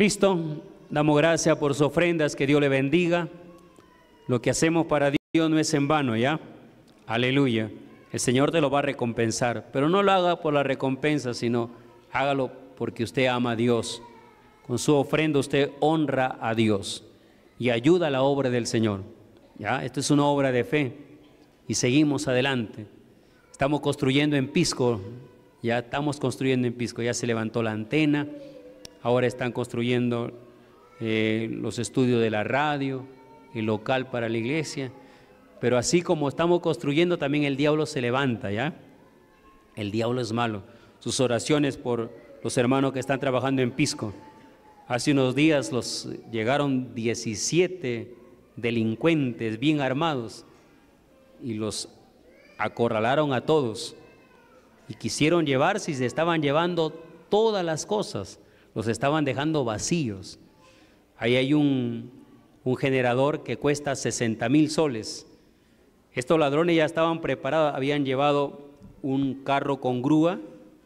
Cristo, damos gracias por sus ofrendas, que Dios le bendiga. Lo que hacemos para Dios no es en vano, ¿ya? Aleluya. El Señor te lo va a recompensar, pero no lo haga por la recompensa, sino hágalo porque usted ama a Dios. Con su ofrenda usted honra a Dios y ayuda a la obra del Señor. ¿Ya? Esto es una obra de fe y seguimos adelante. Estamos construyendo en Pisco, ya estamos construyendo en Pisco, ya se levantó la antena ahora están construyendo eh, los estudios de la radio, el local para la iglesia, pero así como estamos construyendo, también el diablo se levanta, ¿ya? El diablo es malo. Sus oraciones por los hermanos que están trabajando en Pisco. Hace unos días los llegaron 17 delincuentes bien armados y los acorralaron a todos y quisieron llevarse y se estaban llevando todas las cosas los estaban dejando vacíos. Ahí hay un, generador que cuesta 60 mil soles. Estos ladrones ya estaban preparados, habían llevado un carro con grúa,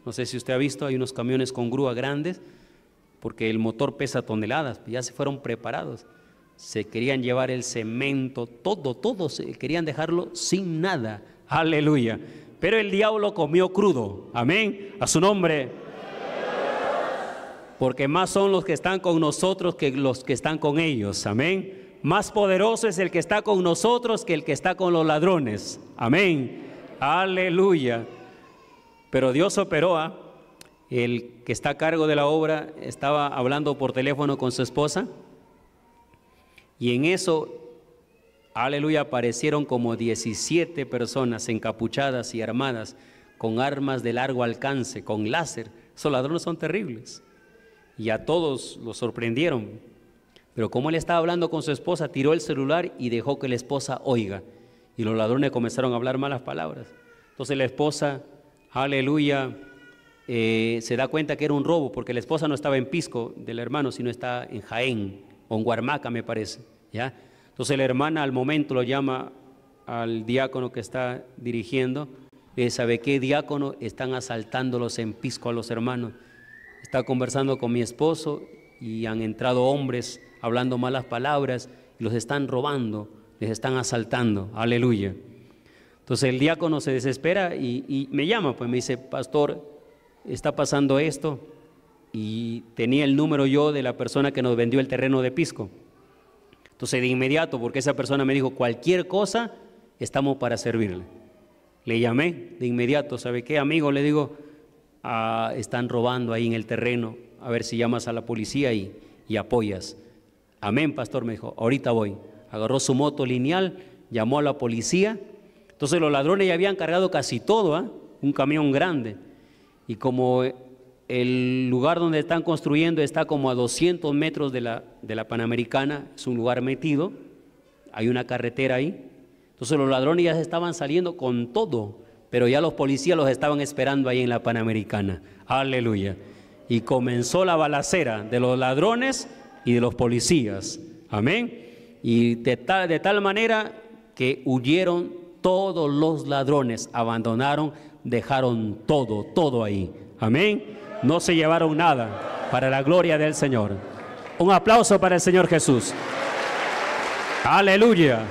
no sé si usted ha visto, hay unos camiones con grúa grandes, porque el motor pesa toneladas, ya se fueron preparados. Se querían llevar el cemento, todo, todo, se querían dejarlo sin nada. Aleluya. Pero el diablo comió crudo. Amén. A su nombre porque más son los que están con nosotros que los que están con ellos. Amén. Más poderoso es el que está con nosotros que el que está con los ladrones. Amén. Aleluya. Pero Dios operó. ¿ah? El que está a cargo de la obra estaba hablando por teléfono con su esposa. Y en eso, aleluya, aparecieron como 17 personas encapuchadas y armadas con armas de largo alcance, con láser. Esos ladrones son terribles y a todos los sorprendieron. Pero como él estaba hablando con su esposa, tiró el celular y dejó que la esposa oiga. Y los ladrones comenzaron a hablar malas palabras. Entonces la esposa, aleluya, eh, se da cuenta que era un robo, porque la esposa no estaba en Pisco del hermano, sino está en Jaén, o en Guarmaca, me parece. ¿ya? Entonces la hermana al momento lo llama al diácono que está dirigiendo, y ¿sabe qué diácono? Están asaltándolos en Pisco a los hermanos. ...está conversando con mi esposo y han entrado hombres hablando malas palabras y los están robando, les están asaltando. Aleluya. Entonces el diácono se desespera y, y me llama, pues me dice, pastor, está pasando esto y tenía el número yo de la persona que nos vendió el terreno de Pisco. Entonces de inmediato, porque esa persona me dijo, cualquier cosa, estamos para servirle. Le llamé de inmediato, ¿sabe qué, amigo? Le digo, Ah, están robando ahí en el terreno, a ver si llamas a la policía y, y apoyas. Amén, pastor, me dijo, ahorita voy. Agarró su moto lineal, llamó a la policía. Entonces los ladrones ya habían cargado casi todo, ¿ah? un camión grande. Y como el lugar donde están construyendo está como a 200 metros de la, de la Panamericana, es un lugar metido, hay una carretera ahí. Entonces los ladrones ya estaban saliendo con todo, pero ya los policías los estaban esperando ahí en la Panamericana. Aleluya. Y comenzó la balacera de los ladrones y de los policías. Amén. Y de tal, manera que huyeron todos los ladrones, abandonaron, dejaron todo, todo ahí. Amén. No se llevaron nada para la gloria del Señor. Un aplauso para el Señor Jesús. Aleluya.